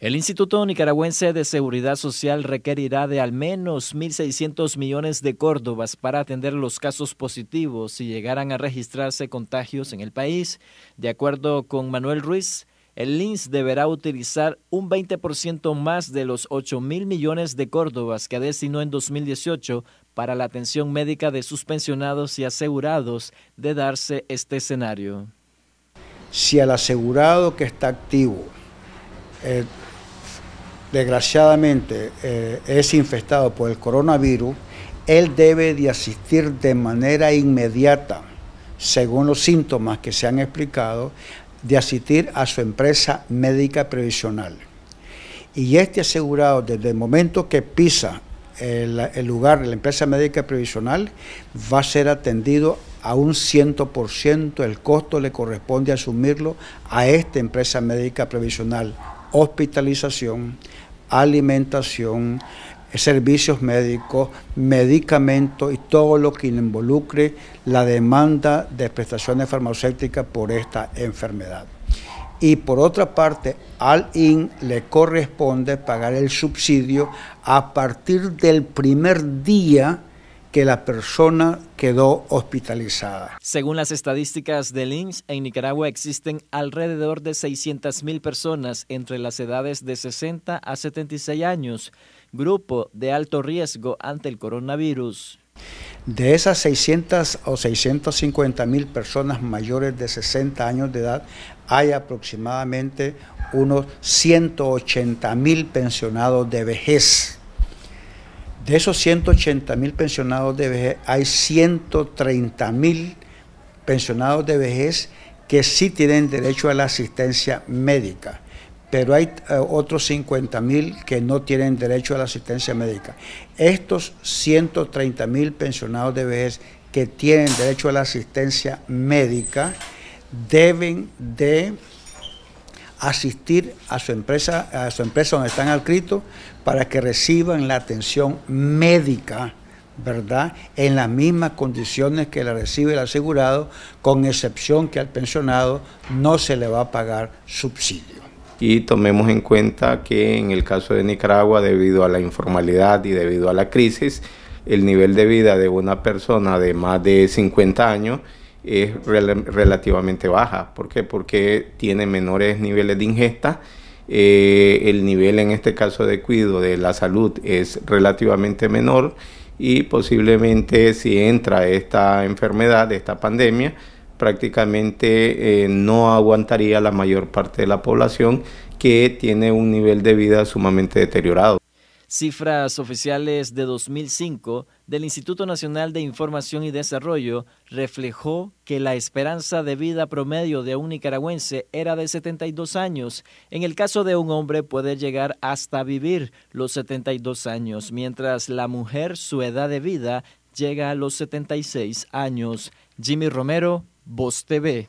El Instituto Nicaragüense de Seguridad Social requerirá de al menos 1.600 millones de córdobas para atender los casos positivos si llegaran a registrarse contagios en el país. De acuerdo con Manuel Ruiz, el INS deberá utilizar un 20% más de los 8.000 millones de córdobas que destinó en 2018 para la atención médica de sus pensionados y asegurados de darse este escenario. Si el asegurado que está activo eh, desgraciadamente eh, es infestado por el coronavirus, él debe de asistir de manera inmediata, según los síntomas que se han explicado, de asistir a su empresa médica previsional. Y este asegurado, desde el momento que pisa el, el lugar de la empresa médica previsional, va a ser atendido a un 100%, el costo le corresponde asumirlo a esta empresa médica previsional hospitalización, alimentación, servicios médicos, medicamentos y todo lo que involucre la demanda de prestaciones farmacéuticas por esta enfermedad. Y por otra parte, al IN le corresponde pagar el subsidio a partir del primer día que la persona quedó hospitalizada. Según las estadísticas del INS, e en Nicaragua existen alrededor de 600.000 personas entre las edades de 60 a 76 años, grupo de alto riesgo ante el coronavirus. De esas 600 o 650 mil personas mayores de 60 años de edad, hay aproximadamente unos 180 mil pensionados de vejez de esos 180 mil pensionados de vejez, hay 130 mil pensionados de vejez que sí tienen derecho a la asistencia médica, pero hay eh, otros 50 mil que no tienen derecho a la asistencia médica. Estos 130 mil pensionados de vejez que tienen derecho a la asistencia médica deben de asistir a su empresa, a su empresa donde están adscritos para que reciban la atención médica, ¿verdad? En las mismas condiciones que la recibe el asegurado, con excepción que al pensionado no se le va a pagar subsidio. Y tomemos en cuenta que en el caso de Nicaragua, debido a la informalidad y debido a la crisis, el nivel de vida de una persona de más de 50 años es relativamente baja. ¿Por qué? Porque tiene menores niveles de ingesta. Eh, el nivel en este caso de cuidado de la salud es relativamente menor y posiblemente si entra esta enfermedad, esta pandemia, prácticamente eh, no aguantaría la mayor parte de la población que tiene un nivel de vida sumamente deteriorado. Cifras oficiales de 2005 del Instituto Nacional de Información y Desarrollo reflejó que la esperanza de vida promedio de un nicaragüense era de 72 años. En el caso de un hombre puede llegar hasta vivir los 72 años, mientras la mujer su edad de vida llega a los 76 años. Jimmy Romero, Voz TV.